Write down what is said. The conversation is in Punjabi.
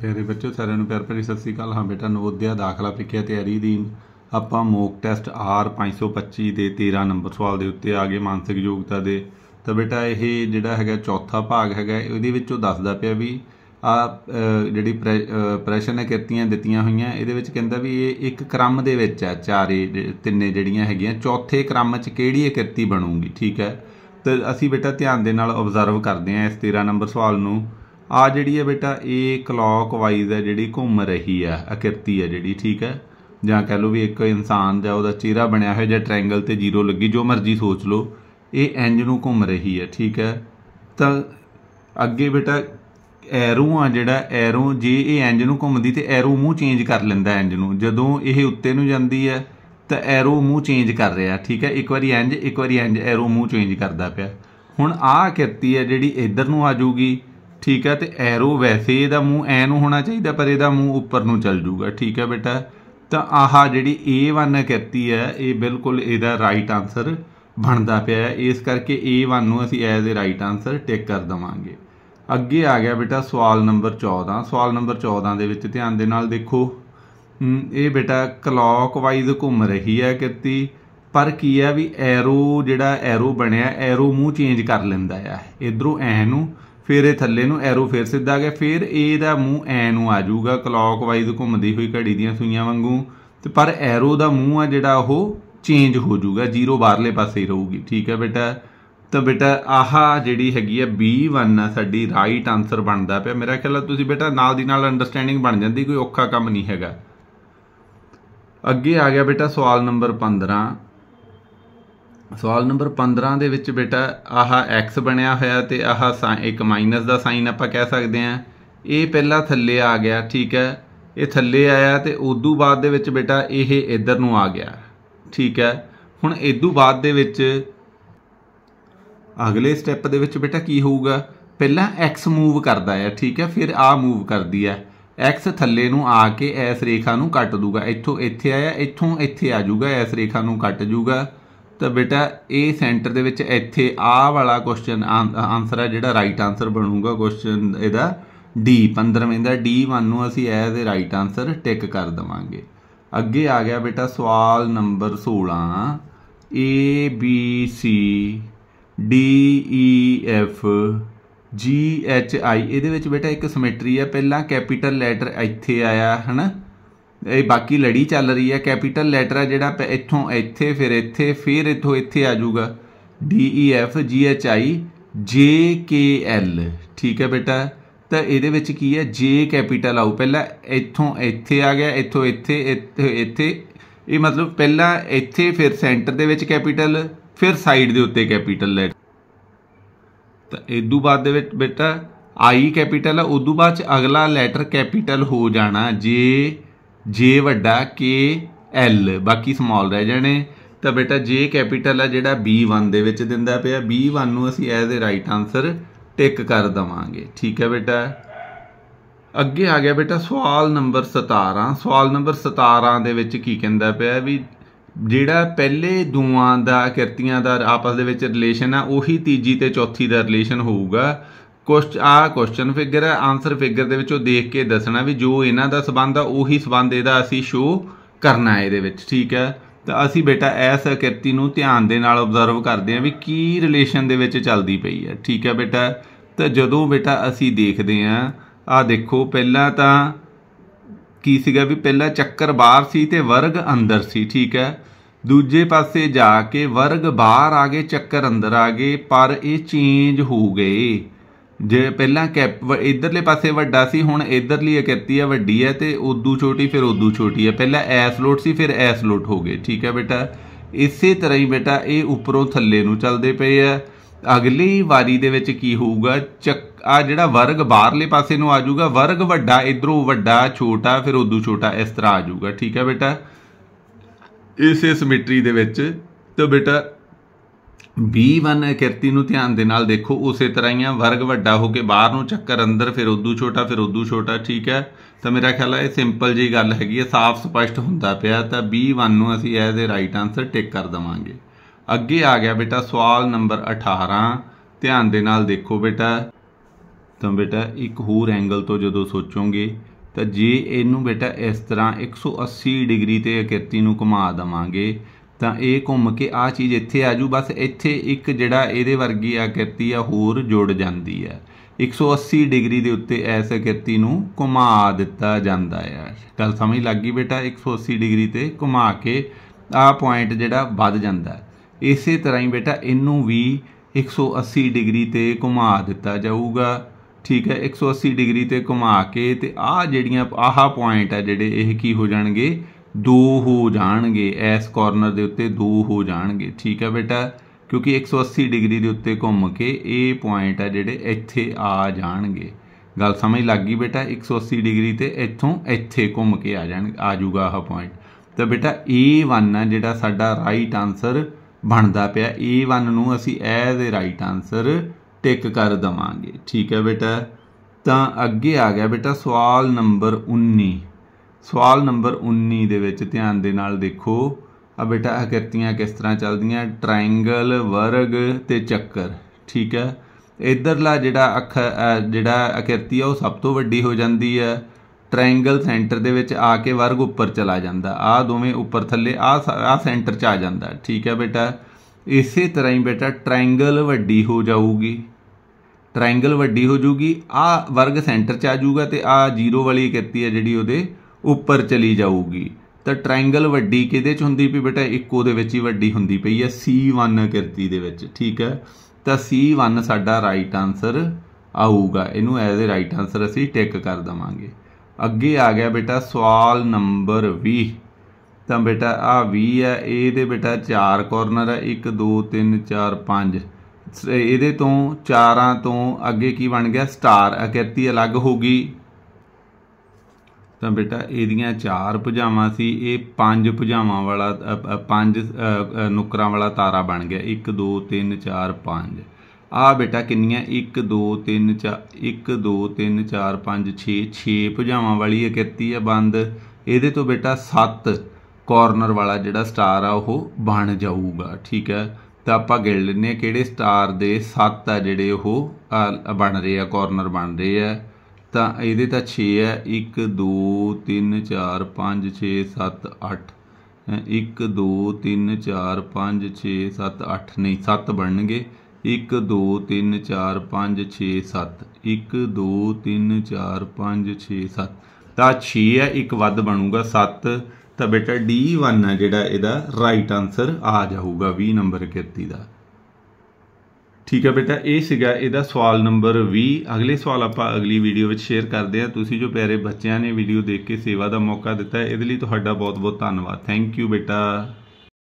ਪਿਆਰੇ ਬੱਚਿਓ ਸਾਰਿਆਂ ਨੂੰ ਪਿਆਰ ਭਰੀ ਸਤਿ ਸ੍ਰੀ ਅਕਾਲ ਹਾਂ ਬੇਟਾ ਨਵੋਦਿਆ ਦਾਖਲਾ ਪ੍ਰੀਖਿਆ ਤਿਆਰੀ ਦੀ ਆਪਾਂ ਮੋਕ ਟੈਸਟ ਆਰ 525 ਦੇ 13 ਨੰਬਰ ਸਵਾਲ ਦੇ ਉੱਤੇ ਆ ਗਏ ਮਾਨਸਿਕ ਯੋਗਤਾ ਦੇ ਤਾਂ ਬੇਟਾ ਇਹ ਜਿਹੜਾ ਹੈਗਾ ਚੌਥਾ ਭਾਗ ਹੈਗਾ ਇਹਦੇ ਵਿੱਚੋਂ ਦੱਸਦਾ ਪਿਆ ਵੀ ਆ ਜਿਹੜੀ ਪ੍ਰੈਸ਼ਨ ਹੈ ਕਿਰਤੀਆਂ ਦਿੱਤੀਆਂ ਹੋਈਆਂ ਇਹਦੇ ਵਿੱਚ ਕਹਿੰਦਾ ਵੀ ਇਹ ਇੱਕ ਕ੍ਰਮ ਦੇ ਵਿੱਚ ਆ ਚਾਰੇ ਤਿੰਨੇ ਜਿਹੜੀਆਂ ਹੈਗੀਆਂ ਚੌਥੇ ਕ੍ਰਮ 'ਚ ਕਿਹੜੀ ਕਿਰਤੀ ਬਣੂਗੀ ਠੀਕ ਹੈ ਤੇ ਅਸੀਂ ਬੇਟਾ ਧਿਆਨ ਦੇ ਨਾਲ ਆਬਜ਼ਰਵ ਕਰਦੇ ਹਾਂ ਇਸ 13 ਨੰਬਰ ਸਵਾਲ ਨੂੰ ਆ ਜਿਹੜੀ ਹੈ ਬੇਟਾ ਇਹ ਕਲੌਕ ਵਾਈਜ਼ ਹੈ ਜਿਹੜੀ ਘੁੰਮ ਰਹੀ ਹੈ ਅਕਿਰਤੀ ਹੈ ਜਿਹੜੀ ਠੀਕ ਹੈ ਜਾਂ ਕਹਿ ਲਓ ਵੀ ਇੱਕ ਇਨਸਾਨ ਦਾ ਉਹਦਾ ਚਿਹਰਾ ਬਣਿਆ ਹੋਇਆ ਜਾਂ ਟ੍ਰਾਇੰਗਲ ਤੇ ਜ਼ੀਰੋ ਲੱਗੀ ਜੋ ਮਰਜ਼ੀ ਸੋਚ ਲਓ ਇਹ ਇੰਜ ਨੂੰ ਘੁੰਮ ਰਹੀ ਹੈ ਠੀਕ ਹੈ ਤਾਂ ਅੱਗੇ ਬੇਟਾ ਐਰੋ ਆ ਜਿਹੜਾ ਐਰੋ ਜੇ ਇਹ ਇੰਜ ਨੂੰ ਘੁੰਮਦੀ ਤੇ ਐਰੋ ਮੂੰਹ ਚੇਂਜ ਕਰ ਲੈਂਦਾ ਇੰਜ ਨੂੰ ਜਦੋਂ ਇਹ ਉੱਤੇ ਨੂੰ ਜਾਂਦੀ ਹੈ ਤਾਂ ਐਰੋ ਮੂੰਹ ਚੇਂਜ ਕਰ ਰਿਹਾ ਠੀਕ ਹੈ ਇੱਕ ਵਾਰੀ ਇੰਜ ਇੱਕ ਵਾਰੀ ਇੰਜ ਐਰੋ ਮੂੰਹ ਚੇਂਜ ਕਰਦਾ ਪਿਆ ਹੁਣ ਆਹ ਕਿਰਤੀ ਹੈ ਜਿਹੜੀ ਇੱਧਰ ਨੂੰ ਆ ਜਾਊਗੀ ਠੀਕ ਹੈ ਤੇ ਐਰੋ ਵੈਸੇ ਇਹਦਾ ਮੂੰਹ ਐ ਨੂੰ ਹੋਣਾ ਚਾਹੀਦਾ ਪਰ ਇਹਦਾ ਮੂੰਹ ਉੱਪਰ ਨੂੰ ਚੱਲ ਜੂਗਾ ਠੀਕ ਹੈ ਬੇਟਾ ਤਾਂ ਆਹ ਜਿਹੜੀ A1 ਕਰਤੀ ਹੈ ਇਹ ਬਿਲਕੁਲ ਇਹਦਾ ਰਾਈਟ ਆਨਸਰ ਬਣਦਾ ਪਿਆ ਹੈ ਇਸ ਕਰਕੇ A1 ਨੂੰ ਅਸੀਂ as a right answer tick ਕਰ ਦਵਾਂਗੇ ਅੱਗੇ ਆ ਗਿਆ ਬੇਟਾ ਸਵਾਲ ਨੰਬਰ 14 ਸਵਾਲ ਨੰਬਰ 14 ਦੇ ਵਿੱਚ ਧਿਆਨ ਦੇ ਨਾਲ ਦੇਖੋ ਇਹ ਬੇਟਾ ਕਲੌਕ ਵਾਈਜ਼ ਘੁੰਮ ਰਹੀ ਹੈ ਕਿਰਤੀ ਪਰ ਕੀ ਹੈ ਵੀ ਐਰੋ ਜਿਹੜਾ ਐਰੋ ਬਣਿਆ ਐਰੋ ਮੂੰਹ ਚੇਂਜ ਕਰ ਲੈਂਦਾ ਹੈ ਇਧਰੋਂ ਐ ਨੂੰ ਫਿਰ ਇਹ ਥੱਲੇ ਨੂੰ ਐਰੋ ਫਿਰ ਸਿੱਧਾ ਗਿਆ ਫਿਰ ਇਹ ਦਾ ਮੂੰਹ ਐ ਨੂੰ ਆ ਜਾਊਗਾ ਕਲੌਕਵਾਈਜ਼ ਘੁੰਮਦੀ ਹੋਈ ਘੜੀ ਦੀਆਂ ਸੂਈਆਂ ਵਾਂਗੂ ਤੇ ਪਰ ਐਰੋ ਦਾ ਮੂੰਹ ਆ ਜਿਹੜਾ ਉਹ ਚੇਂਜ ਹੋ ਜਾਊਗਾ ਜ਼ੀਰੋ ਬਾਹਰਲੇ ਪਾਸੇ ਹੀ ਰਹੂਗੀ ਠੀਕ ਹੈ ਬੇਟਾ ਤਾਂ ਬੇਟਾ ਆਹ ਜਿਹੜੀ ਹੈਗੀ ਹੈ B1 ਆ ਸਾਡੀ ਰਾਈਟ ਆਨਸਰ ਬਣਦਾ ਪਿਆ ਮੇਰਾ ਖਿਆਲ ਤੁਸੀਂ ਬੇਟਾ ਨਾਲ ਦੀ ਨਾਲ ਅੰਡਰਸਟੈਂਡਿੰਗ ਬਣ ਜਾਂਦੀ ਕੋਈ ਔਖਾ ਕੰਮ ਨਹੀਂ ਹੈਗਾ ਅੱਗੇ ਆ ਗਿਆ ਬੇਟਾ ਸਵਾਲ ਨੰਬਰ 15 ਸਵਾਲ ਨੰਬਰ 15 ਦੇ ਵਿੱਚ ਬੇਟਾ ਆਹ x ਬਣਿਆ ਹੋਇਆ ਤੇ ਆਹ ਇੱਕ ਮਾਈਨਸ ਦਾ ਸਾਈਨ ਆਪਾਂ ਕਹਿ ਸਕਦੇ ਆ ਇਹ ਪਹਿਲਾਂ ਥੱਲੇ ਆ ਗਿਆ ਠੀਕ ਹੈ ਇਹ ਥੱਲੇ ਆਇਆ ਤੇ ਉਦੋਂ ਬਾਅਦ ਦੇ ਵਿੱਚ ਬੇਟਾ ਇਹ ਇੱਧਰ ਨੂੰ ਆ ਗਿਆ ਠੀਕ ਹੈ ਹੁਣ ਇਦੋਂ ਬਾਅਦ ਦੇ ਵਿੱਚ ਅਗਲੇ ਸਟੈਪ ਦੇ ਵਿੱਚ ਬੇਟਾ ਕੀ ਹੋਊਗਾ ਪਹਿਲਾਂ x ਮੂਵ ਕਰਦਾ ਹੈ ਠੀਕ ਹੈ ਫਿਰ ਆ ਮੂਵ ਕਰਦੀ ਹੈ x ਥੱਲੇ ਨੂੰ ਆ ਕੇ ਇਸ ਰੇਖਾ ਨੂੰ ਕੱਟ ਦੂਗਾ ਇੱਥੋਂ ਇੱਥੇ ਆਇਆ ਇੱਥੋਂ ਇੱਥੇ ਆ ਜਾਊਗਾ ਇਸ ਰੇਖਾ ਨੂੰ ਕੱਟ ਜਾਊਗਾ ਤਾਂ ਬੇਟਾ ਇਹ ਸੈਂਟਰ ਦੇ ਵਿੱਚ ਇੱਥੇ ਆ ਵਾਲਾ ਕੁਐਸਚਨ ਆਨਸਰ ਹੈ ਜਿਹੜਾ ਰਾਈਟ ਆਨਸਰ ਬਣੂਗਾ ਕੁਐਸਚਨ ਇਹਦਾ ਡੀ 15ਵੇਂ ਦਾ 1 ਨੂੰ ਅਸੀਂ ਐਸ ਦੇ ਰਾਈਟ ਆਨਸਰ ਟਿਕ ਕਰ ਦਵਾਂਗੇ ਅੱਗੇ ਆ ਗਿਆ ਬੇਟਾ ਸਵਾਲ number 16 A B C D E F G H I ਇਹਦੇ ਵਿੱਚ ਬੇਟਾ ਇੱਕ ਸਿਮੈਟਰੀ ਹੈ ਪਹਿਲਾਂ ਕੈਪੀਟਲ ਲੈਟਰ ਇੱਥੇ ਆਇਆ ਹਨਾ ਇਹ ਬਾਕੀ ਲੜੀ ਚੱਲ ਰਹੀ ਹੈ ਕੈਪੀਟਲ ਲੈਟਰ ਹੈ ਜਿਹੜਾ ਇੱਥੋਂ ਇੱਥੇ ਫਿਰ ਇੱਥੇ ਫਿਰ ਇੱਥੋਂ ਇੱਥੇ ਆ ਜਾਊਗਾ D E F G H I J K L ਠੀਕ ਹੈ ਬੇਟਾ ਤਾਂ ਇਹਦੇ ਵਿੱਚ ਕੀ ਹੈ ਜੇ ਕੈਪੀਟਲ ਆਉ ਪਹਿਲਾਂ ਇੱਥੋਂ ਇੱਥੇ ਆ ਗਿਆ ਇੱਥੋਂ ਇੱਥੇ ਇੱਥੇ ਇਹ ਮਤਲਬ ਪਹਿਲਾਂ ਇੱਥੇ ਫਿਰ ਸੈਂਟਰ ਦੇ ਵਿੱਚ ਕੈਪੀਟਲ ਫਿਰ ਸਾਈਡ ਦੇ ਉੱਤੇ ਕੈਪੀਟਲ ਲੈਟਰ ਤਾਂ ਇਦੋਂ ਬਾਅਦ ਦੇ ਵਿੱਚ ਬੇਟਾ ਆਈ ਕੈਪੀਟਲ ਆ ਉਦੋਂ ਬਾਅਦ ਚ ਅਗਲਾ ਲੈਟਰ ਕੈਪੀਟਲ ਹੋ ਜਾਣਾ ਜੇ ਜੇ ਵੱਡਾ ਕੇ ਐਲ ਬਾਕੀ ਸਮਾਲ ਰਹਿ ਜਾਣੇ ਤਾਂ ਬੇਟਾ ਜੇ ਕੈਪੀਟਲ ਆ ਜਿਹੜਾ B1 ਦੇ ਵਿੱਚ ਦਿੰਦਾ ਪਿਆ B1 ਨੂੰ ਅਸੀਂ as a right answer tick ਕਰ ਦਵਾਂਗੇ ਠੀਕ ਹੈ ਬੇਟਾ ਅੱਗੇ ਆ ਗਿਆ ਬੇਟਾ ਸਵਾਲ ਨੰਬਰ 17 ਸਵਾਲ ਨੰਬਰ 17 ਦੇ ਵਿੱਚ ਕੀ ਕਹਿੰਦਾ ਪਿਆ ਵੀ ਜਿਹੜਾ ਪਹਿਲੇ ਦੋਆਂ ਦਾ ਕਿਰਤੀਆਂ ਦਾ ਆਪਸ ਦੇ ਵਿੱਚ ਰਿਲੇਸ਼ਨ ਆ ਉਹੀ ਤੀਜੀ ਤੇ ਚੌਥੀ ਦਾ ਰਿਲੇਸ਼ਨ ਹੋਊਗਾ ਕੁਐਸਚ ਆ ਕੁਐਸਚਨ ਫਿਗਰ ਹੈ ਆਨਸਰ ਫਿਗਰ ਦੇ ਵਿੱਚੋਂ ਦੇਖ ਕੇ ਦੱਸਣਾ ਵੀ ਜੋ ਇਹਨਾਂ ਦਾ ਸਬੰਧ ਆ ਉਹੀ ਸਬੰਧ ਇਹਦਾ ਅਸੀਂ ਸ਼ੋ ਕਰਨਾ ਹੈ ਇਹਦੇ ਵਿੱਚ ਠੀਕ ਹੈ ਤਾਂ ਅਸੀਂ ਬੇਟਾ ਇਸ ਕਿਰਤੀ ਨੂੰ ਧਿਆਨ ਦੇ ਨਾਲ ਆਬਜ਼ਰਵ ਕਰਦੇ ਹਾਂ ਵੀ ਕੀ ਰਿਲੇਸ਼ਨ ਦੇ ਵਿੱਚ ਚੱਲਦੀ ਪਈ ਹੈ ਠੀਕ ਹੈ ਬੇਟਾ ਤਾਂ ਜਦੋਂ ਬੇਟਾ ਅਸੀਂ ਦੇਖਦੇ ਹਾਂ ਆ ਦੇਖੋ ਪਹਿਲਾਂ ਤਾਂ ਕੀ ਸੀਗਾ ਵੀ ਪਹਿਲਾ ਚੱਕਰ ਬਾਹਰ ਸੀ ਤੇ ਵਰਗ ਅੰਦਰ ਸੀ ਠੀਕ ਹੈ ਦੂਜੇ ਪਾਸੇ ਜਾ ਕੇ ਵਰਗ ਬਾਹਰ ਆ ਗਏ ਚੱਕਰ ਅੰਦਰ ਆ ਗਏ ਪਰ ਇਹ ਚੇਂਜ ਹੋ ਗਏ ਜੇ ਪਹਿਲਾਂ ਕੈਪ ਇਧਰਲੇ ਪਾਸੇ ਵੱਡਾ ਸੀ ਹੁਣ ਇਧਰਲੀ ਹੈ ਵੱਡੀ ਹੈ ਤੇ ਉਦੋਂ ਛੋਟੀ ਫਿਰ ਉਦੋਂ ਛੋਟੀ ਹੈ ਪਹਿਲਾਂ ਐਸ ਲੋਟ ਸੀ ਫਿਰ ਐਸ ਲੋਟ ਹੋ ਗਏ ਠੀਕ ਹੈ ਬੇਟਾ ਇਸੇ ਤਰ੍ਹਾਂ ਹੀ ਬੇਟਾ ਇਹ ਉੱਪਰੋਂ ਥੱਲੇ ਨੂੰ ਚੱਲਦੇ ਪਏ ਆ ਅਗਲੀ ਵਾਰੀ ਦੇ ਵਿੱਚ ਕੀ ਹੋਊਗਾ ਚੱਕ ਆ ਜਿਹੜਾ ਵਰਗ ਬਾਹਰਲੇ ਪਾਸੇ ਨੂੰ ਆਜੂਗਾ ਵਰਗ ਵੱਡਾ ਇਧਰੋਂ ਵੱਡਾ ਛੋਟਾ ਫਿਰ ਉਦੋਂ ਛੋਟਾ ਇਸ ਤਰ੍ਹਾਂ ਆਜੂਗਾ ਠੀਕ ਹੈ ਬੇਟਾ ਇਸੇ ਇਸ ਸਿਮਟਰੀ ਦੇ ਵਿੱਚ ਤੇ ਬੇਟਾ B1 ਕਿਰਤੀ ਨੂੰ ਧਿਆਨ ਦੇ ਨਾਲ ਦੇਖੋ ਉਸੇ ਤਰ੍ਹਾਂ ਹੀ ਆ ਵਰਗ ਵੱਡਾ ਹੋ ਕੇ ਬਾਹਰ ਨੂੰ ਚੱਕਰ ਅੰਦਰ ਫਿਰ ਉਦੋਂ ਛੋਟਾ ਫਿਰ ਉਦੋਂ ਛੋਟਾ ਠੀਕ ਹੈ ਤਾਂ ਮੇਰਾ ਖਿਆਲ ਹੈ ਇਹ ਸਿੰਪਲ ਜੀ ਗੱਲ ਹੈਗੀ ਹੈ ਸਾਫ਼ ਸਪਸ਼ਟ ਹੁੰਦਾ ਪਿਆ ਤਾਂ B1 ਨੂੰ ਅਸੀਂ as a right answer tick ਕਰ ਦਵਾਂਗੇ ਅੱਗੇ ਆ ਗਿਆ ਬੇਟਾ ਸਵਾਲ ਨੰਬਰ 18 ਧਿਆਨ ਦੇ ਨਾਲ ਦੇਖੋ ਬੇਟਾ ਤਾਂ ਬੇਟਾ ਇੱਕ ਹੋਰ ਐਂਗਲ ਤੋਂ ਜਦੋਂ ਸੋਚੋਗੇ ਤਾਂ ਜੇ ਇਹਨੂੰ ਬੇਟਾ ਇਸ ਤਰ੍ਹਾਂ 180 ਡਿਗਰੀ ਤੇ ਕਿਰਤੀ ਨੂੰ ਘੁਮਾ ਦਵਾਂਗੇ ਤਾਂ ਇਹ ਘੁੰਮ ਕੇ ਆ ਚੀਜ਼ ਇੱਥੇ ਆ ਜੂ ਬਸ ਇੱਥੇ ਇੱਕ ਜਿਹੜਾ ਇਹਦੇ ਵਰਗੀ ਆਕ੍ਰਿਤੀ ਆ ਹੋਰ ਜੁੜ ਜਾਂਦੀ ਆ 180 ਡਿਗਰੀ ਦੇ ਉੱਤੇ ਐਸ ਆਕ੍ਰਿਤੀ ਨੂੰ ਘੁਮਾ ਦਿੱਤਾ ਜਾਂਦਾ ਆ ਗੱਲ ਸਮਝ ਲੱਗ ਗਈ ਬੇਟਾ 180 ਡਿਗਰੀ ਤੇ ਘੁਮਾ ਕੇ ਆ ਪੁਆਇੰਟ ਜਿਹੜਾ ਵੱਧ ਜਾਂਦਾ ਇਸੇ ਤਰ੍ਹਾਂ ਹੀ ਬੇਟਾ ਇਹਨੂੰ ਵੀ 180 ਡਿਗਰੀ ਤੇ ਘੁਮਾ ਦਿੱਤਾ ਜਾਊਗਾ ਠੀਕ ਹੈ 180 ਡਿਗਰੀ ਤੇ ਘੁਮਾ ਕੇ ਤੇ ਆ ਜਿਹੜੀਆਂ ਆਹਾ ਪੁਆਇੰਟ ਆ ਜਿਹੜੇ ਇਹ ਕੀ ਹੋ ਜਾਣਗੇ ਦੋ ਹੋ ਜਾਣਗੇ ਇਸ ਕਾਰਨਰ ਦੇ ਉੱਤੇ ਦੋ ਹੋ ਜਾਣਗੇ ਠੀਕ ਹੈ ਬੇਟਾ ਕਿਉਂਕਿ 180 ਡਿਗਰੀ ਦੇ ਉੱਤੇ ਘੁੰਮ ਕੇ ਇਹ ਪੁਆਇੰਟ ਆ ਜਿਹੜੇ ਇੱਥੇ ਆ ਜਾਣਗੇ ਗੱਲ ਸਮਝ ਲੱਗ ਗਈ ਬੇਟਾ 180 ਡਿਗਰੀ ਤੇ ਇੱਥੋਂ ਇੱਥੇ ਘੁੰਮ ਕੇ ਆ ਜਾਣ ਆ ਜਾਊਗਾ ਆਹ ਪੁਆਇੰਟ ਤਾਂ ਬੇਟਾ A1 ਆ ਜਿਹੜਾ ਸਾਡਾ ਰਾਈਟ ਆਨਸਰ ਬਣਦਾ ਪਿਆ A1 ਨੂੰ ਅਸੀਂ ਐਜ਼ ਦੇ ਰਾਈਟ ਆਨਸਰ ਟਿਕ ਕਰ ਦਵਾਂਗੇ ਠੀਕ ਹੈ ਬੇਟਾ ਤਾਂ ਅੱਗੇ ਆ ਗਿਆ ਬੇਟਾ ਸਵਾਲ ਨੰਬਰ 19 ਸਵਾਲ ਨੰਬਰ 19 ਦੇ ਵਿੱਚ ਧਿਆਨ ਦੇ ਨਾਲ ਦੇਖੋ ਆ ਬੇਟਾ ਆਕ੍ਰਿਤੀਆਂ ਕਿਸ ਤਰ੍ਹਾਂ ਚੱਲਦੀਆਂ ਟ੍ਰਾਇੰਗਲ ਵਰਗ ਤੇ ਚੱਕਰ ਠੀਕ ਹੈ ਇਧਰਲਾ ਜਿਹੜਾ ਅੱਖ ਜਿਹੜਾ ਆਕ੍ਰਿਤੀ ਆ ਉਹ ਸਭ ਤੋਂ ਵੱਡੀ ਹੋ ਜਾਂਦੀ ਹੈ ਟ੍ਰਾਇੰਗਲ ਸੈਂਟਰ ਦੇ ਵਿੱਚ ਆ ਕੇ ਵਰਗ ਉੱਪਰ ਚਲਾ ਜਾਂਦਾ ਆ ਦੋਵੇਂ ਉੱਪਰ ਥੱਲੇ ਆ ਆ ਸੈਂਟਰ 'ਚ ਆ ਜਾਂਦਾ ਠੀਕ ਹੈ ਬੇਟਾ ਇਸੇ ਤਰ੍ਹਾਂ ਹੀ ਬੇਟਾ ਟ੍ਰਾਇੰਗਲ ਵੱਡੀ ਹੋ ਜਾਊਗੀ ਟ੍ਰਾਇੰਗਲ ਵੱਡੀ ਹੋ ਜੂਗੀ ਆ ਵਰਗ ਸੈਂਟਰ 'ਚ ਆ ਜਾਊਗਾ ਤੇ ਆ ਜ਼ੀਰੋ ਵਾਲੀ ਆਕ੍ਰਿਤੀ ਹੈ ਜਿਹੜੀ ਉਹਦੇ ਉੱਪਰ ਚਲੀ ਜਾਊਗੀ ਤਾਂ ਟ੍ਰਾਇੰਗਲ ਵੱਡੀ ਕਿਹਦੇ ਚ ਹੁੰਦੀ ਪਈ ਬੇਟਾ ਇੱਕੋ ਦੇ ਵਿੱਚ ਹੀ ਵੱਡੀ ਹੁੰਦੀ ਪਈ ਹੈ C1 ਕਿਰਤੀ ਦੇ ਵਿੱਚ ਠੀਕ ਹੈ ਤਾਂ C1 ਸਾਡਾ ਰਾਈਟ ਆਨਸਰ ਆਊਗਾ ਇਹਨੂੰ ਐਜ਼ ਅ ਰਾਈਟ ਆਨਸਰ ਅਸੀਂ ਟਿਕ ਕਰ ਦਵਾਂਗੇ ਅੱਗੇ ਆ ਗਿਆ ਬੇਟਾ ਸਵਾਲ ਨੰਬਰ 20 ਤਾਂ ਬੇਟਾ ਆ 20 ਹੈ ਇਹਦੇ ਬੇਟਾ ਚਾਰ ਕਾਰਨਰ ਹੈ 1 2 3 4 5 ਇਹਦੇ ਤੋਂ ਚਾਰਾਂ ਤੋਂ ਅੱਗੇ ਕੀ ਬਣ ਗਿਆ ਸਟਾਰ ਅਕਿਰਤੀ ਅਲੱਗ ਹੋ ਗਈ ਤਾਂ ਬੇਟਾ ਇਹਦੀਆਂ ਚਾਰ ਭੁਜਾਵਾਂ ਸੀ ਇਹ ਪੰਜ ਭੁਜਾਵਾਂ ਵਾਲਾ ਪੰਜ ਨੁਕਰਾਂ ਵਾਲਾ ਤਾਰਾ ਬਣ ਗਿਆ 1 2 3 4 5 ਆ ਬੇਟਾ ਕਿੰਨੀਆਂ 1 2 3 4 1 2 3 4 5 6 6 ਭੁਜਾਵਾਂ ਵਾਲੀ ਇਕੱਤੀ ਆ ਬੰਦ ਇਹਦੇ ਤੋਂ ਬੇਟਾ 7 ਕਾਰਨਰ ਵਾਲਾ ਜਿਹੜਾ ਸਟਾਰ ਆ ਉਹ ਬਣ ਜਾਊਗਾ ਠੀਕ ਹੈ ਤਾਂ ਆਪਾਂ ਗਿਣ ਲੈਨੇ ਕਿਹੜੇ ਸਟਾਰ ਦੇ 7 ਆ ਜਿਹੜੇ ਉਹ ਬਣ ਰਹੇ ਆ ਕਾਰਨਰ ਬਣ ਰਹੇ ਆ ਤਾਂ ਇਹਦੇ ਤਾਂ 6 ਹੈ 1 2 3 4 5 6 7 8 1 2 3 4 5 6 7 8 ਨਹੀਂ 7 ਬਣਨਗੇ 1 2 3 4 5 6 7 1 2 3 4 5 6 7 ਤਾਂ 6 ਹੈ ਇੱਕ ਵੱਧ ਬਣੂਗਾ 7 ਤਾਂ ਬੇਟਾ D1 ਹੈ ਜਿਹੜਾ ਇਹਦਾ ਰਾਈਟ ਆਨਸਰ ਆ ਜਾਊਗਾ 20 ਨੰਬਰ ਕਿਰਤੀ ਦਾ ਠੀਕ ਹੈ ਬੇਟਾ ਇਹ ਸੀਗਾ ਇਹਦਾ ਸਵਾਲ ਨੰਬਰ 20 ਅਗਲੇ ਸਵਾਲ ਆਪਾਂ ਅਗਲੀ ਵੀਡੀਓ ਵਿੱਚ ਸ਼ੇਅਰ ਕਰਦੇ ਆ ਤੁਸੀਂ ਜੋ ਪਿਆਰੇ ਬੱਚਿਆਂ ਨੇ ਵੀਡੀਓ ਦੇਖ ਕੇ ਸੇਵਾ ਦਾ ਮੌਕਾ ਦਿੱਤਾ ਇਹਦੇ ਲਈ ਤੁਹਾਡਾ ਬਹੁਤ ਬਹੁਤ ਧੰਨਵਾਦ ਥੈਂਕ ਯੂ ਬੇਟਾ